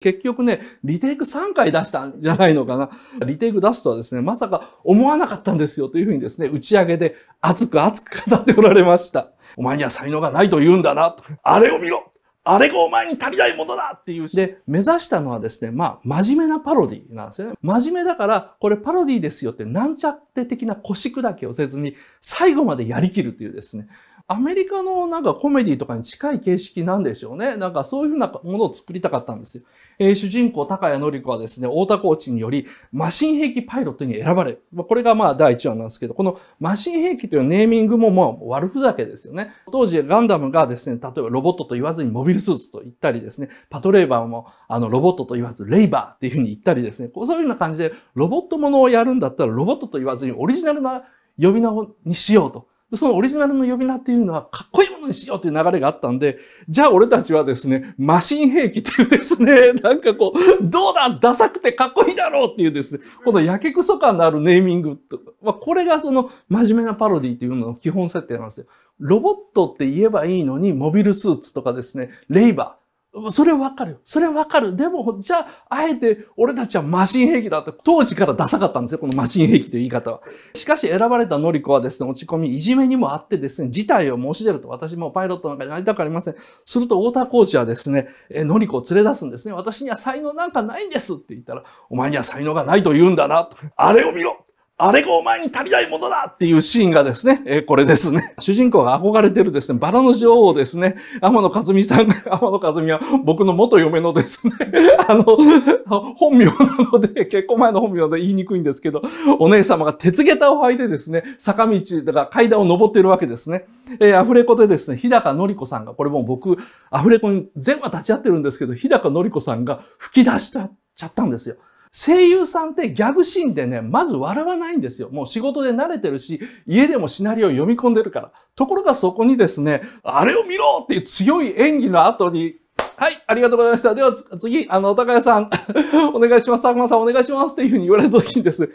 結局ね、リテイク3回出したんじゃないのかな。リテイク出すとはですね、まさか思わなかったんですよというふうにですね、打ち上げで熱く熱く語っておられました。お前には才能がないと言うんだな。あれを見ろあれがお前に足りないものだっていう。で、目指したのはですね、まあ、真面目なパロディなんですよね。真面目だから、これパロディですよって、なんちゃって的な腰砕けをせずに、最後までやりきるというですね。アメリカのなんかコメディとかに近い形式なんでしょうね。なんかそういうふうなものを作りたかったんですよ。えー、主人公、高谷紀子はですね、太田コーチにより、マシン兵器パイロットに選ばれ、まあ、これがまあ第一話なんですけど、このマシン兵器というネーミングもまあ悪ふざけですよね。当時ガンダムがですね、例えばロボットと言わずにモビルスーツと言ったりですね、パトレーバーもあのロボットと言わずレイバーっていうふうに言ったりですね、こうそういうような感じでロボットものをやるんだったらロボットと言わずにオリジナルな呼び名にしようと。そのオリジナルの呼び名っていうのはかっこいいものにしようという流れがあったんで、じゃあ俺たちはですね、マシン兵器っていうですね、なんかこう、どうだダサくてかっこいいだろうっていうですね、このやけくそ感のあるネーミングとか、まあ、これがその真面目なパロディっていうのの基本設定なんですよ。ロボットって言えばいいのに、モビルスーツとかですね、レイバー。それはわかるよ。それはわかる。でも、じゃあ、あえて、俺たちはマシン兵器だって、当時からダサかったんですよ、このマシン兵器という言い方は。しかし、選ばれたのりこはですね、落ち込み、いじめにもあってですね、事態を申し出ると、私もパイロットなんかになりたくありません。すると、太田コーチはですね、え、のりこを連れ出すんですね。私には才能なんかないんですって言ったら、お前には才能がないと言うんだな、と。あれを見ろあれがお前に足りないものだっていうシーンがですね、えこれですね。主人公が憧れてるですね、バラの女王をですね、天野和美さんが、天野和美は僕の元嫁のですね、あの、本名なので、結婚前の本名で言いにくいんですけど、お姉様が鉄下駄を履いてですね、坂道、だから階段を登ってるわけですね。えー、アフレコでですね、日高のり子さんが、これも僕、アフレコに全話立ち会ってるんですけど、日高のり子さんが吹き出しちゃったんですよ。声優さんってギャグシーンでね、まず笑わないんですよ。もう仕事で慣れてるし、家でもシナリオ読み込んでるから。ところがそこにですね、あれを見ろっていう強い演技の後に、はい、ありがとうございました。では、次、あの、高谷さん、お願いします。佐久間さん、お願いします。っていうふうに言われた時にですね、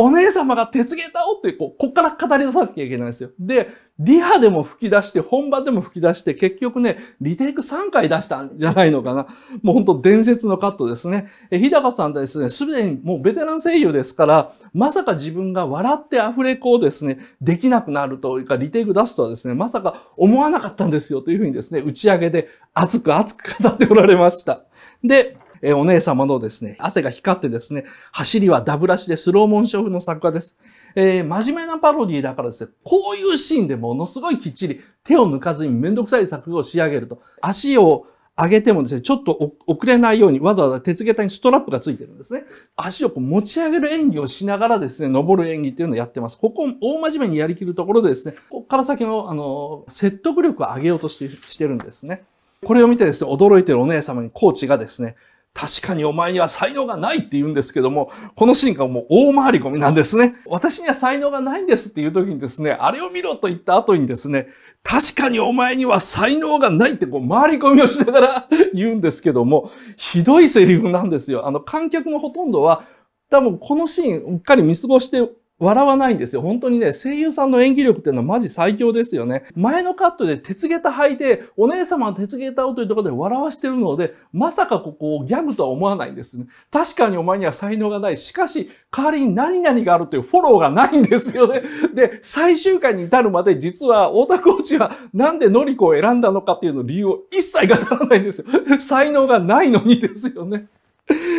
お姉様が鉄芸だおって、こう、こっから語り出さなきゃいけないんですよ。で、リハでも吹き出して、本番でも吹き出して、結局ね、リテイク3回出したんじゃないのかな。もうほんと伝説のカットですね。え、日高さんですね、すでにもうベテラン声優ですから、まさか自分が笑ってアフレコをですね、できなくなるというか、リテイク出すとはですね、まさか思わなかったんですよというふうにですね、打ち上げで熱く熱く語っておられました。で、えお姉様のですね、汗が光ってですね、走りはダブラシでスローモンショーフの作家です。えー、真面目なパロディだからですね、こういうシーンでものすごいきっちり手を抜かずにめんどくさい作業を仕上げると、足を上げてもですね、ちょっと遅れないようにわざわざ鉄下駄にストラップがついてるんですね。足をこう持ち上げる演技をしながらですね、登る演技っていうのをやってます。ここを大真面目にやりきるところでですね、ここから先の、あの、説得力を上げようとしてしてるんですね。これを見てですね、驚いてるお姉様にコーチがですね、確かにお前には才能がないって言うんですけども、このシーンがもう大回り込みなんですね。私には才能がないんですっていう時にですね、あれを見ろと言った後にですね、確かにお前には才能がないってこう回り込みをしながら言うんですけども、ひどいセリフなんですよ。あの観客のほとんどは、多分このシーンうっかり見過ごして笑わないんですよ。本当にね、声優さんの演技力っていうのはマジ最強ですよね。前のカットで鉄ゲタ履いて、お姉様の鉄ゲタをというところで笑わしてるので、まさかここをギャグとは思わないんですね。確かにお前には才能がない。しかし、代わりに何々があるというフォローがないんですよね。で、最終回に至るまで実は、太田コーチはなんでノリコを選んだのかっていうの理由を一切語らないんですよ。才能がないのにですよね。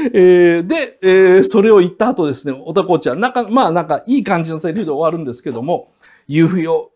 えー、で、えー、それを言った後ですね、オタコーゃん、なんか、まあなんかいい感じのセリフで終わるんですけども、夕日を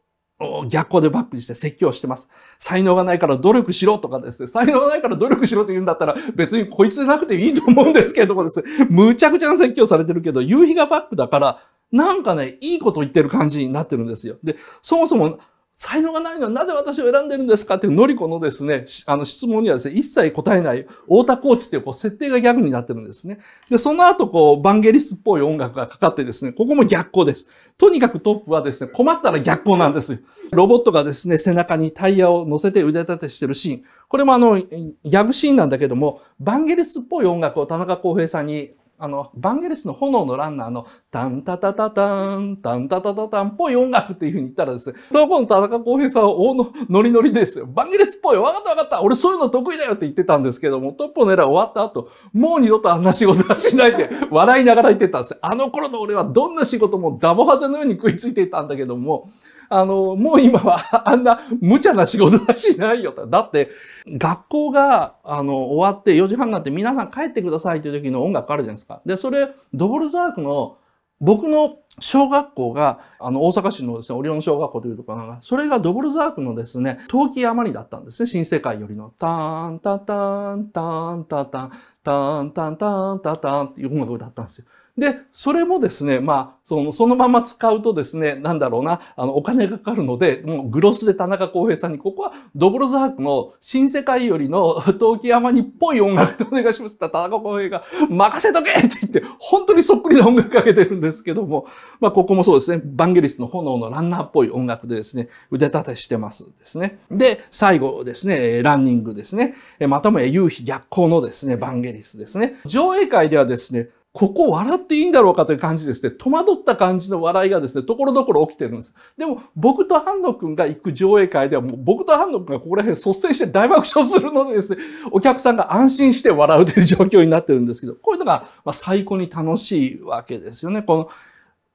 逆光でバックにして説教してます。才能がないから努力しろとかですね、才能がないから努力しろと言うんだったら別にこいつでなくていいと思うんですけどもですね、むちゃくちゃな説教されてるけど、夕日がバックだから、なんかね、いいこと言ってる感じになってるんですよ。で、そもそも、才能がないのはなぜ私を選んでるんですかっていうのりこのですね、あの質問にはですね、一切答えない太田コーチっていうこう設定がギャグになってるんですね。で、その後こう、バンゲリスっぽい音楽がかかってですね、ここも逆光です。とにかくトップはですね、困ったら逆光なんですロボットがですね、背中にタイヤを乗せて腕立てしてるシーン。これもあの、ギャグシーンなんだけども、バンゲリスっぽい音楽を田中康平さんにあの、バンゲレスの炎のランナーの、タンタタタタン、タンタタタタンっぽい音楽っていう風に言ったらですね、その頃の田中康平さんは大のノリノリですよ。バンゲレスっぽい、わかったわかった、俺そういうの得意だよって言ってたんですけども、トップのエラー終わった後、もう二度とあんな仕事はしないで 笑いながら言ってたんですあの頃の俺はどんな仕事もダボハゼのように食いついていたんだけども、あの、もう今はあんな無茶な仕事はしないよと。だって、学校が、あの、終わって4時半になって皆さん帰ってくださいという時の音楽あるじゃないですか。で、それ、ドボルザークの僕の小学校が、あの、大阪市のですね、オリオン小学校というところが、それがドボルザークのですね、陶器余りだったんですね、新世界よりの。ターン、タタン、タン、タタン、タン、タン、タン、タタンっていう音楽だったんですよ。で、それもですね、まあ、その、そのまま使うとですね、なんだろうな、あの、お金がかかるので、もうグロスで田中康平さんに、ここはドブロザークの新世界よりの陶器山にっぽい音楽でお願いしますった田中康平が、任せとけって言って、本当にそっくりな音楽かけてるんですけども、まあ、ここもそうですね、バンゲリスの炎のランナーっぽい音楽でですね、腕立てしてますですね。で、最後ですね、ランニングですね、またもや夕日逆光のですね、バンゲリスですね。上映会ではですね、ここ笑っていいんだろうかという感じですね、戸惑った感じの笑いがですね、ところどころ起きてるんです。でも、僕と半野くんが行く上映会では、もう僕と半野くんがここら辺率先して大爆笑するのでですね、お客さんが安心して笑うという状況になってるんですけど、こういうのが、ま最高に楽しいわけですよね。この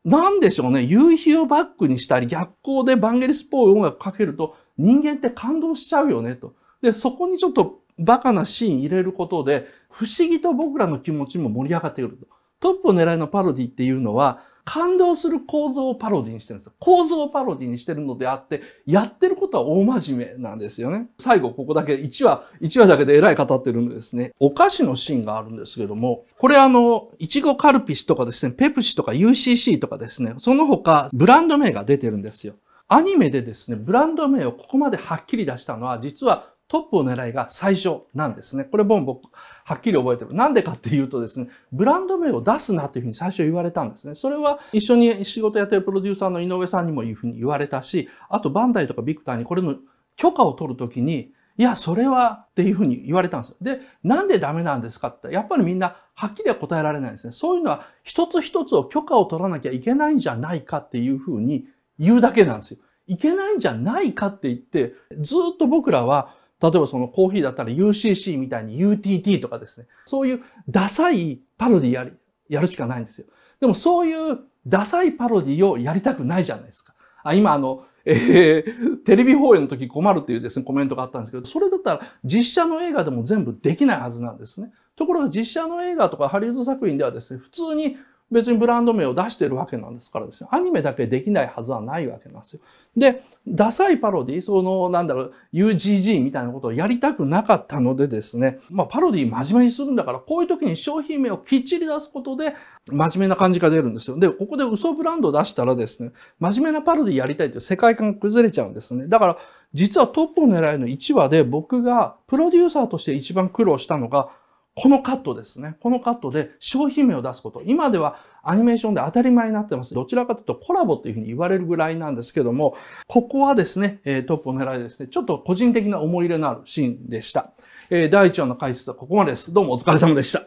なんでしょうね、夕日をバックにしたり、逆光でバンゲリスポーイ音楽かけると、人間って感動しちゃうよね、と。で、そこにちょっとバカなシーン入れることで、不思議と僕らの気持ちも盛り上がってくると。トップを狙いのパロディっていうのは、感動する構造をパロディにしてるんですよ。構造をパロディにしてるのであって、やってることは大真面目なんですよね。最後、ここだけ1話、1話だけで偉い語ってるんですね。お菓子のシーンがあるんですけども、これあの、いちごカルピスとかですね、ペプシとか UCC とかですね、その他、ブランド名が出てるんですよ。アニメでですね、ブランド名をここまではっきり出したのは、実はトップを狙いが最初なんですね。これも僕、はっきり覚えてる。なんでかっていうとですね、ブランド名を出すなっていうふうに最初言われたんですね。それは一緒に仕事やってるプロデューサーの井上さんにもいうふうに言われたし、あとバンダイとかビクターにこれの許可を取るときに、いや、それはっていうふうに言われたんですよ。で、なんでダメなんですかって、やっぱりみんなはっきりは答えられないですね。そういうのは一つ一つを許可を取らなきゃいけないんじゃないかっていうふうに言うだけなんですよ。いけないんじゃないかって言って、ずっと僕らは例えばそのコーヒーだったら UCC みたいに UTT とかですね。そういうダサいパロディやり、やるしかないんですよ。でもそういうダサいパロディをやりたくないじゃないですか。あ、今あの、えー、テレビ放映の時困るというですね、コメントがあったんですけど、それだったら実写の映画でも全部できないはずなんですね。ところが実写の映画とかハリウッド作品ではですね、普通に別にブランド名を出してるわけなんですからですね、アニメだけできないはずはないわけなんですよ。で、ダサいパロディ、その、なんだろう、UGG みたいなことをやりたくなかったのでですね、まあ、パロディ真面目にするんだから、こういう時に商品名をきっちり出すことで、真面目な感じが出るんですよ。で、ここで嘘ブランド出したらですね、真面目なパロディやりたいという世界観が崩れちゃうんですね。だから、実はトップを狙いの1話で僕がプロデューサーとして一番苦労したのが、このカットですね。このカットで商品名を出すこと。今ではアニメーションで当たり前になってます。どちらかというとコラボというふうに言われるぐらいなんですけども、ここはですね、トップを狙いですね、ちょっと個人的な思い入れのあるシーンでした。第1話の解説はここまでです。どうもお疲れ様でした。